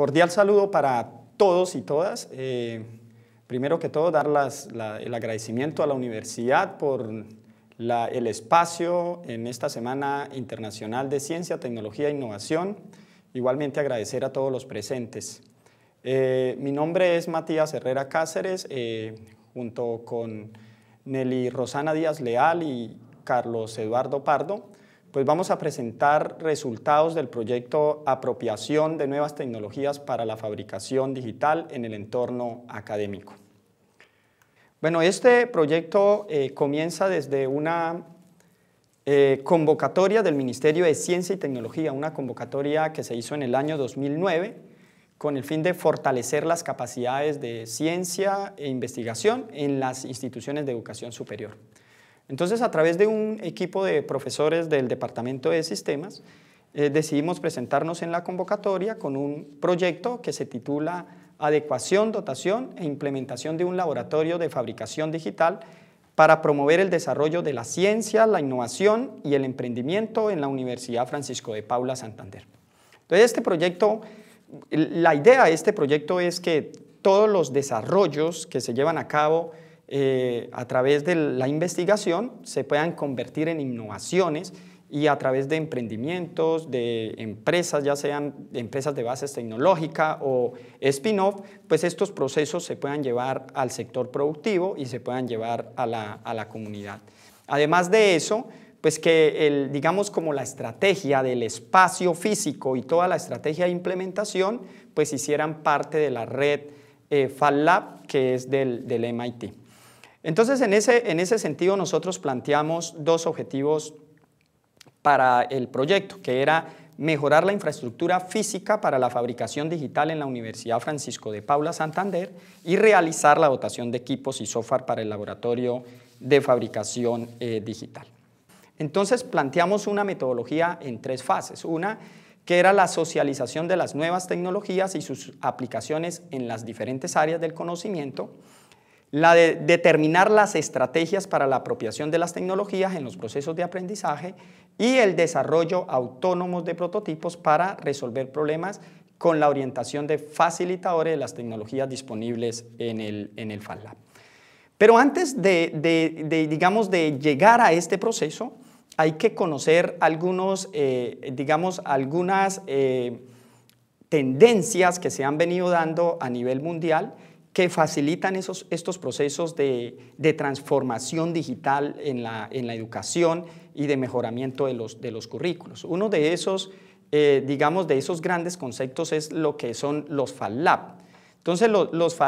Cordial saludo para todos y todas. Eh, primero que todo, dar el agradecimiento a la universidad por el espacio en esta Semana Internacional de Ciencia, Tecnología e Innovación. Igualmente agradecer a todos los presentes. Eh, mi nombre es Matías Herrera Cáceres, eh, junto con Nelly Rosana Díaz Leal y Carlos Eduardo Pardo pues vamos a presentar resultados del proyecto Apropiación de Nuevas Tecnologías para la Fabricación Digital en el Entorno Académico. Bueno, este proyecto eh, comienza desde una eh, convocatoria del Ministerio de Ciencia y Tecnología, una convocatoria que se hizo en el año 2009 con el fin de fortalecer las capacidades de ciencia e investigación en las instituciones de educación superior. Entonces, a través de un equipo de profesores del Departamento de Sistemas, eh, decidimos presentarnos en la convocatoria con un proyecto que se titula Adecuación, dotación e implementación de un laboratorio de fabricación digital para promover el desarrollo de la ciencia, la innovación y el emprendimiento en la Universidad Francisco de Paula Santander. Entonces, este proyecto, la idea de este proyecto es que todos los desarrollos que se llevan a cabo eh, a través de la investigación se puedan convertir en innovaciones y a través de emprendimientos, de empresas, ya sean empresas de bases tecnológica o spin-off, pues estos procesos se puedan llevar al sector productivo y se puedan llevar a la, comunidad. Además de eso, pues que digamos como la estrategia del espacio físico y toda la estrategia de implementación, pues hicieran parte de la red eh, FALLAB que es del MIT. Entonces, en ese, sentido, nosotros planteamos dos objetivos para el proyecto, que era mejorar la infraestructura física para la fabricación digital en la Universidad Francisco de Paula Santander y realizar la dotación de equipos y software para el laboratorio de fabricación eh, digital. Entonces planteamos una metodología en tres fases. Una que era la socialización de las nuevas tecnologías y sus aplicaciones en las diferentes áreas del conocimiento la de determinar las estrategias para la apropiación de las tecnologías en los procesos de aprendizaje y el desarrollo autónomo de prototipos para resolver problemas con la orientación de facilitadores de las tecnologías disponibles en el, en el Pero antes de, digamos, de llegar a este proceso, hay que conocer algunos, eh, digamos, algunas eh, tendencias que se han venido dando a nivel mundial que facilitan esos, estos procesos de, transformación digital en la, educación y de mejoramiento de los, de los currículos. Uno de esos, eh, digamos, de esos grandes conceptos es lo que son los FalLab. Entonces, los, los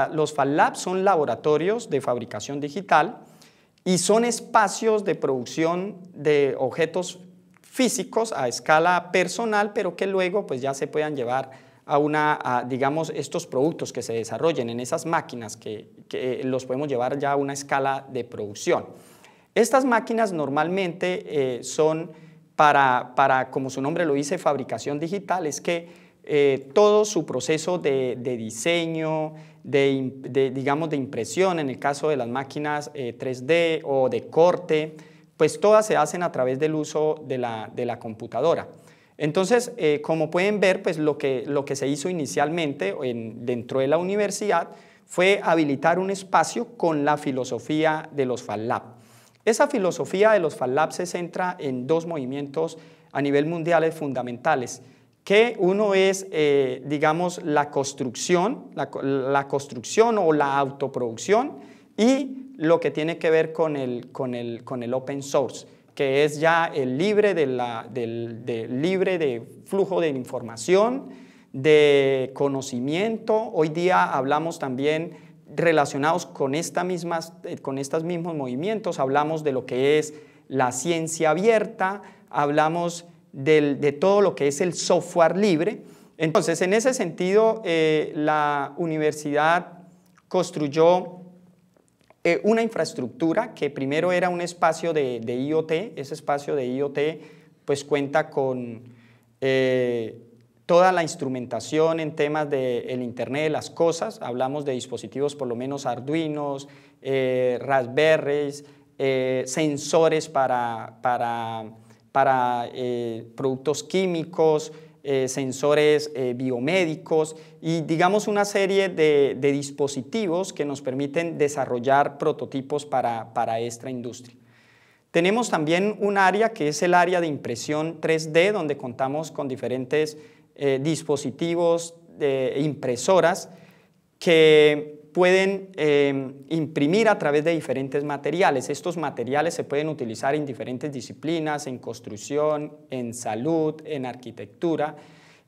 son laboratorios de fabricación digital y son espacios de producción de objetos físicos a escala personal, pero que luego pues, ya se puedan llevar a una, digamos, estos productos que se desarrollen en esas máquinas que, eh, los podemos llevar ya a una escala de producción. Estas máquinas normalmente eh, son para, para, como su nombre lo dice, fabricación digital, es que eh, todo su proceso de, diseño, de, digamos, de impresión, en el caso de las máquinas 3D o de corte, pues todas se hacen a través del uso de la computadora. Entonces, eh, como pueden ver, pues, lo que, se hizo inicialmente dentro de la universidad fue habilitar un espacio con la filosofía de los FALLAB. Esa filosofía de los FALLAB se centra en dos movimientos a nivel mundial fundamentales, que uno es, eh, digamos, la construcción, la, construcción o la autoproducción y lo que tiene que ver con el open source que es ya el libre, de del, libre de flujo de información, de conocimiento. Hoy día hablamos también relacionados con, esta mismas, eh, con estos mismos movimientos, hablamos de lo que es la ciencia abierta, hablamos de todo lo que es el software libre. Entonces, en ese sentido, eh, la universidad construyó eh, una infraestructura que primero era un espacio de, IoT, ese espacio de IoT pues cuenta con eh, toda la instrumentación en temas del Internet de las cosas, hablamos de dispositivos por lo menos Arduinos, eh, eh sensores para, para productos químicos, eh, sensores eh, biomédicos y digamos una serie de, dispositivos que nos permiten desarrollar prototipos para, esta industria. Tenemos también un área que es el área de impresión 3D, donde contamos con diferentes eh, dispositivos, de impresoras que pueden em, imprimir a través de diferentes materiales. Estos materiales se pueden utilizar en diferentes disciplinas, en construcción, en salud, en arquitectura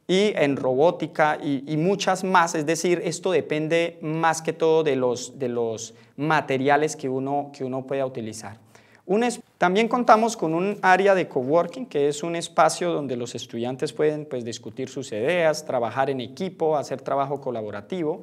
y en robótica y, muchas más. Es decir, esto depende más que todo de los, materiales que uno, pueda utilizar. también contamos con un área de coworking, que es un espacio donde los estudiantes pueden pues, discutir sus ideas, trabajar en equipo, hacer trabajo colaborativo.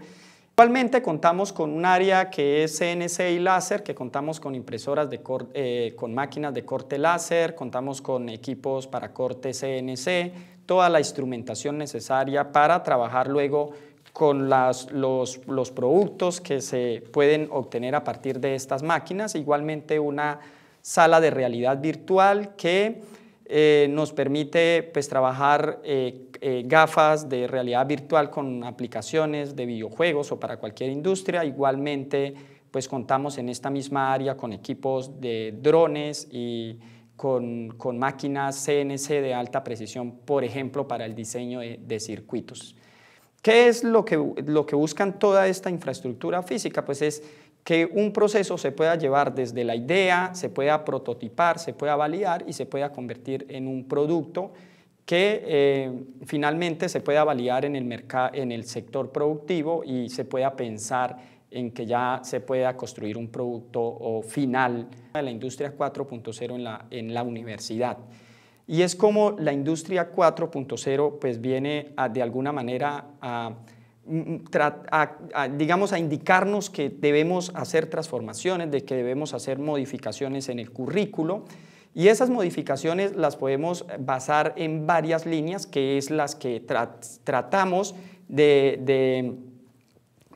Actualmente contamos con un área que es CNC y láser, que contamos con impresoras de eh, con máquinas de corte láser, contamos con equipos para corte CNC, toda la instrumentación necesaria para trabajar luego con los, productos que se pueden obtener a partir de estas máquinas. Igualmente una sala de realidad virtual que eh, nos permite pues, trabajar eh, eh, gafas de realidad virtual con aplicaciones de videojuegos o para cualquier industria. Igualmente, pues contamos en esta misma área con equipos de drones y con, máquinas CNC de alta precisión, por ejemplo, para el diseño de, circuitos. ¿Qué es lo que, lo que buscan toda esta infraestructura física? Pues es que un proceso se pueda llevar desde la idea, se pueda prototipar, se pueda validar y se pueda convertir en un producto que eh, finalmente se pueda validar en el, en el sector productivo y se pueda pensar en que ya se pueda construir un producto final de la industria 4.0 en la, universidad. Y es como la industria 4.0 pues viene de alguna manera mm, mm, a indicarnos que debemos hacer transformaciones, de que debemos hacer modificaciones en el currículo, y esas modificaciones las podemos basar en varias líneas, que es las que tratamos de,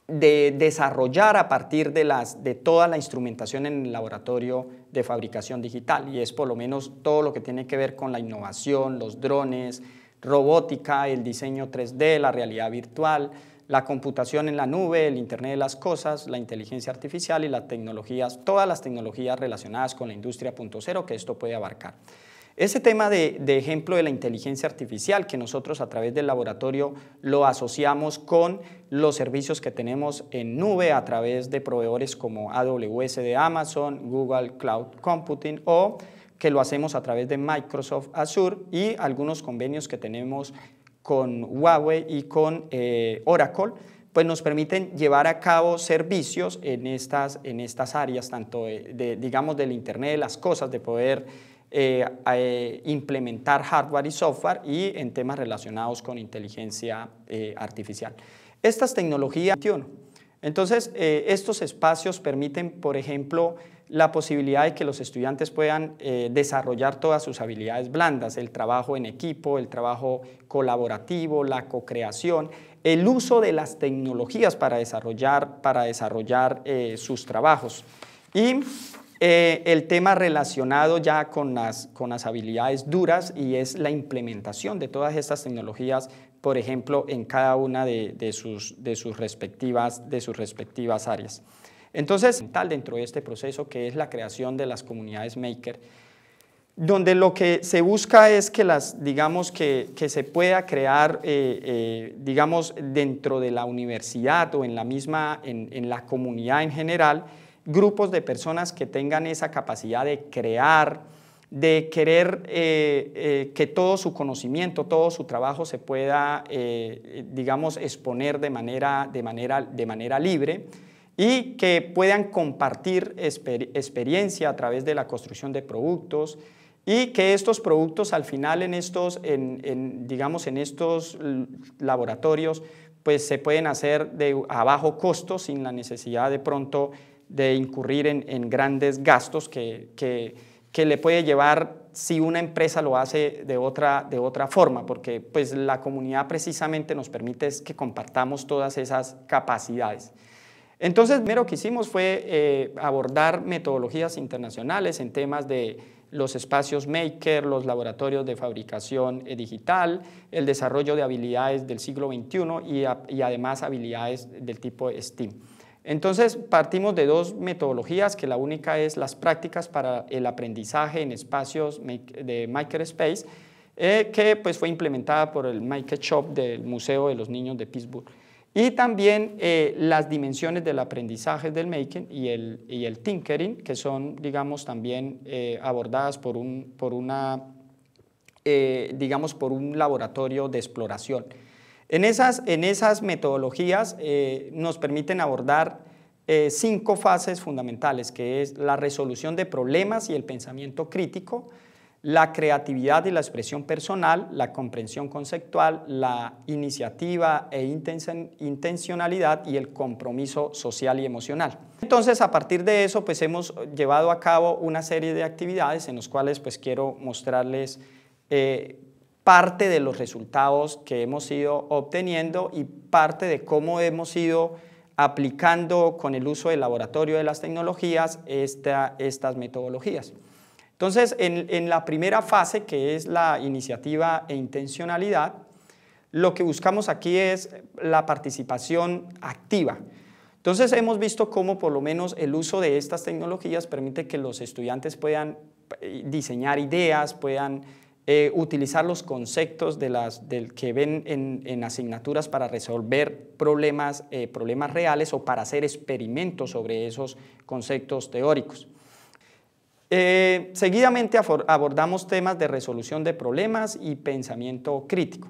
desarrollar a partir de, de toda la instrumentación en el laboratorio de fabricación digital. Y es por lo menos todo lo que tiene que ver con la innovación, los drones, robótica, el diseño 3D, la realidad virtual, la computación en la nube, el Internet de las Cosas, la inteligencia artificial y las tecnologías, todas las tecnologías relacionadas con la industria cero que esto puede abarcar. Ese tema de, ejemplo de la inteligencia artificial que nosotros a través del laboratorio lo asociamos con los servicios que tenemos en nube a través de proveedores como AWS de Amazon, Google Cloud Computing o que lo hacemos a través de Microsoft Azure y algunos convenios que tenemos con Huawei y con eh, Oracle, pues nos permiten llevar a cabo servicios en estas, en estas áreas, tanto de, digamos del Internet de las cosas, de poder eh, eh, implementar hardware y software y en temas relacionados con inteligencia artificial. Estas tecnologías... Entonces, estos espacios permiten, por ejemplo, la posibilidad de que los estudiantes puedan eh, desarrollar todas sus habilidades blandas, el trabajo en equipo, el trabajo colaborativo, la co-creación, el uso de las tecnologías para desarrollar, para desarrollar eh, sus trabajos. Y eh, el tema relacionado ya con las, habilidades duras y es la implementación de todas estas tecnologías, por ejemplo, en cada una de, sus, de sus respectivas áreas. Entonces, tal dentro de este proceso que es la creación de las comunidades maker, donde lo que se busca es que las, digamos, que, se pueda crear, eh, eh, digamos, dentro de la universidad o en la misma, en, la comunidad en general, grupos de personas que tengan esa capacidad de crear, de querer eh, que todo su conocimiento, todo su trabajo se pueda, digamos, exponer de manera libre y que puedan compartir experiencia a través de la construcción de productos y que estos productos al final en estos, digamos, en estos laboratorios pues se pueden hacer de, a bajo costo sin la necesidad de pronto de incurrir en, grandes gastos que, que, le puede llevar si una empresa lo hace de otra, de otra forma, porque pues la comunidad precisamente nos permite que compartamos todas esas capacidades. Entonces, lo primero que hicimos fue eh, abordar metodologías internacionales en temas de los espacios maker, los laboratorios de fabricación eh, digital, el desarrollo de habilidades del siglo XXI y, además habilidades del tipo STEAM. Entonces, partimos de dos metodologías, que la única es las prácticas para el aprendizaje en espacios de Microspace, eh, que pues, fue implementada por el Maker Shop del Museo de los Niños de Pittsburgh. Y también eh, las dimensiones del aprendizaje del making y el, tinkering, que son, digamos, también eh, abordadas por un, por una, eh, digamos, por un laboratorio de exploración. En esas, en esas metodologías nos permiten abordar cinco fases fundamentales, que es la resolución de problemas y el pensamiento crítico, la creatividad y la expresión personal, la comprensión conceptual, la iniciativa e intencionalidad y el compromiso social y emocional. Entonces, a partir de eso, pues hemos llevado a cabo una serie de actividades en las cuales pues quiero mostrarles eh, parte de los resultados que hemos ido obteniendo y parte de cómo hemos ido aplicando con el uso del laboratorio de las tecnologías estas metodologías. Entonces, en, la primera fase, que es la iniciativa e intencionalidad, lo que buscamos aquí es la participación activa. Entonces hemos visto cómo por lo menos el uso de estas tecnologías permite que los estudiantes puedan eh, diseñar ideas, puedan eh, utilizar los conceptos del que ven en, asignaturas para resolver eh, problemas reales o para hacer experimentos sobre esos conceptos teóricos. Eh, seguidamente abordamos temas de resolución de problemas y pensamiento crítico.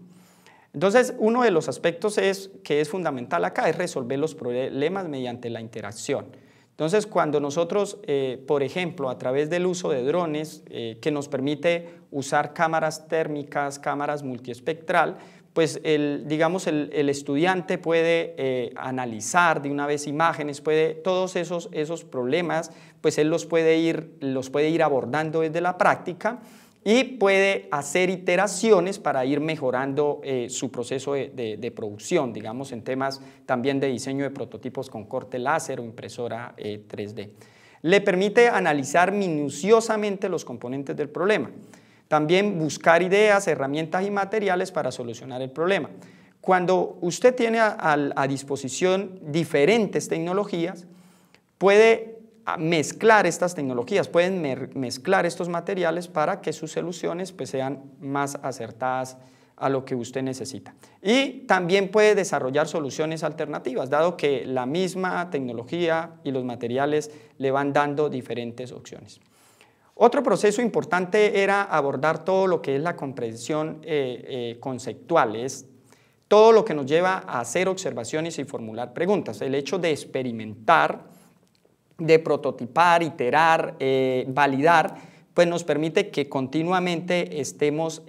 Entonces, uno de los aspectos es, que es fundamental acá es resolver los problemas mediante la interacción. Entonces, cuando nosotros, eh, por ejemplo, a través del uso de drones, eh, que nos permite usar cámaras térmicas, cámaras multiespectral, pues el, digamos, el, estudiante puede eh, analizar de una vez imágenes, puede, todos esos, esos problemas, pues él los puede, ir, los puede ir abordando desde la práctica y puede hacer iteraciones para ir mejorando eh, su proceso de, producción, digamos, en temas también de diseño de prototipos con corte láser o impresora 3D. Eh, Le permite analizar minuciosamente los componentes del problema. También buscar ideas, herramientas y materiales para solucionar el problema. Cuando usted tiene a, disposición diferentes tecnologías, puede ah, mezclar estas tecnologías, pueden mezclar estos materiales para que sus soluciones pues, sean más acertadas a lo que usted necesita. Y también puede desarrollar soluciones alternativas, dado que la misma tecnología y los materiales le van dando diferentes opciones. Otro proceso importante era abordar todo lo que es la comprensión eh, eh, conceptual, todo lo que nos lleva a hacer observaciones y formular preguntas. El hecho de experimentar, de prototipar, iterar, eh, validar, pues nos permite que continuamente estemos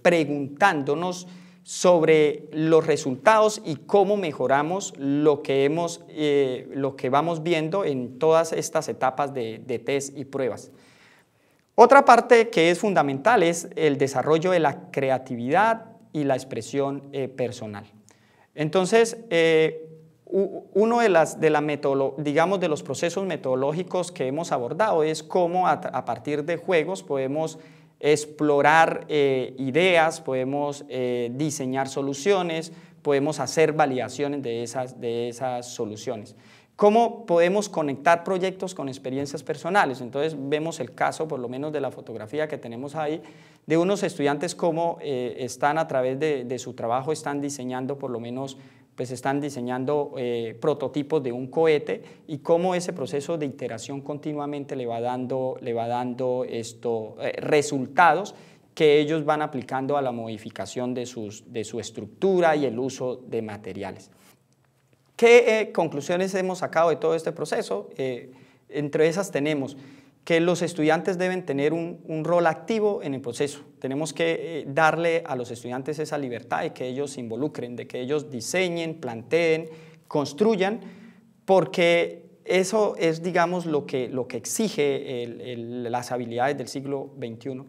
preguntándonos sobre los resultados y cómo mejoramos lo que, eh, lo que vamos viendo en todas estas etapas de, de test y pruebas. Otra parte que es fundamental es el desarrollo de la creatividad y la expresión eh, personal. Entonces, eh, uno de las de la digamos de los procesos metodológicos que hemos abordado es cómo a partir de juegos podemos explorar eh, ideas, podemos eh, diseñar soluciones, podemos hacer validaciones de esas soluciones. ¿Cómo podemos conectar proyectos con experiencias personales? Entonces vemos el caso, por lo menos de la fotografía que tenemos ahí, de unos estudiantes cómo eh, están a través de, su trabajo, están diseñando por lo menos pues están diseñando eh, prototipos de un cohete y cómo ese proceso de iteración continuamente le va dando, le va dando estos eh, resultados que ellos van aplicando a la modificación de su estructura y el uso de materiales. ¿Qué eh, conclusiones hemos sacado de todo este proceso? Eh, entre esas tenemos que los estudiantes deben tener un, rol activo en el proceso. Tenemos que eh, darle a los estudiantes esa libertad de que ellos se involucren, de que ellos diseñen, planteen, construyan, porque eso es, digamos, lo que, lo que exige las habilidades del siglo XXI.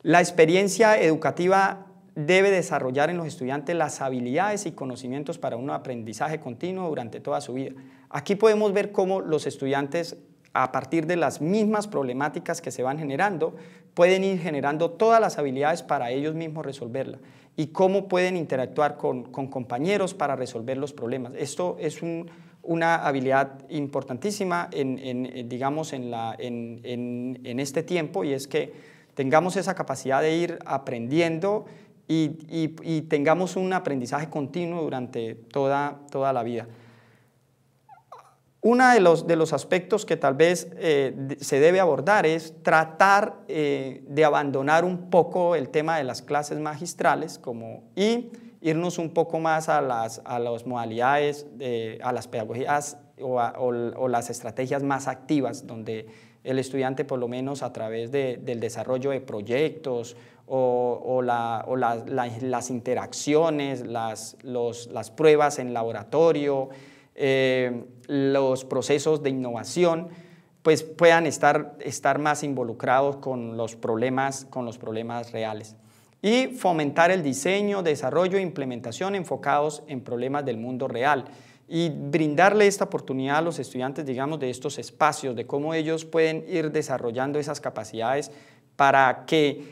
La experiencia educativa debe desarrollar en los estudiantes las habilidades y conocimientos para un aprendizaje continuo durante toda su vida. Aquí podemos ver cómo los estudiantes, a partir de las mismas problemáticas que se van generando, pueden ir generando todas las habilidades para ellos mismos resolverla y cómo pueden interactuar con, compañeros para resolver los problemas. Esto es una habilidad importantísima digamos, en este tiempo y es que tengamos esa capacidad de ir aprendiendo y, tengamos un aprendizaje continuo durante toda, la vida. Uno de los, aspectos que tal vez eh, se debe abordar es tratar eh, de abandonar un poco el tema de las clases magistrales como, y irnos un poco más a las, modalidades, eh, a las pedagogías o, o las estrategias más activas, donde el estudiante por lo menos a través del desarrollo de proyectos o, las interacciones, las, pruebas en laboratorio, eh, los procesos de innovación, pues puedan estar, estar más involucrados con los, problemas, con los problemas reales. Y fomentar el diseño, desarrollo e implementación enfocados en problemas del mundo real y brindarle esta oportunidad a los estudiantes, digamos, de estos espacios, de cómo ellos pueden ir desarrollando esas capacidades para que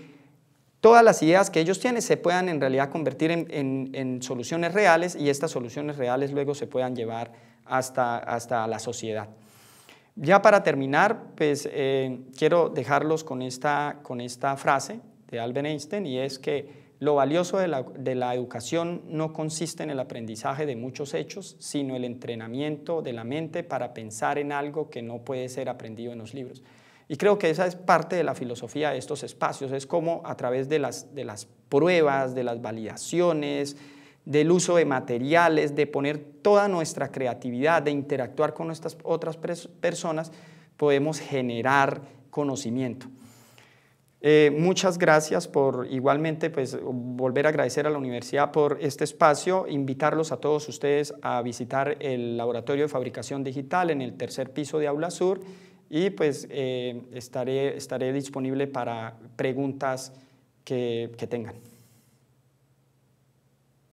todas las ideas que ellos tienen se puedan en realidad convertir en, soluciones reales y estas soluciones reales luego se puedan llevar hasta, hasta la sociedad. Ya para terminar, pues eh, quiero dejarlos con esta, con esta frase de Albert Einstein y es que lo valioso de la, educación no consiste en el aprendizaje de muchos hechos, sino el entrenamiento de la mente para pensar en algo que no puede ser aprendido en los libros. Y creo que esa es parte de la filosofía de estos espacios, es como a través de las, pruebas, de las validaciones, del uso de materiales, de poner toda nuestra creatividad, de interactuar con nuestras otras personas, podemos generar conocimiento. Eh, muchas gracias por igualmente pues, volver a agradecer a la universidad por este espacio, invitarlos a todos ustedes a visitar el laboratorio de fabricación digital en el tercer piso de Aula Sur y pues eh, estaré, estaré disponible para preguntas que tengan.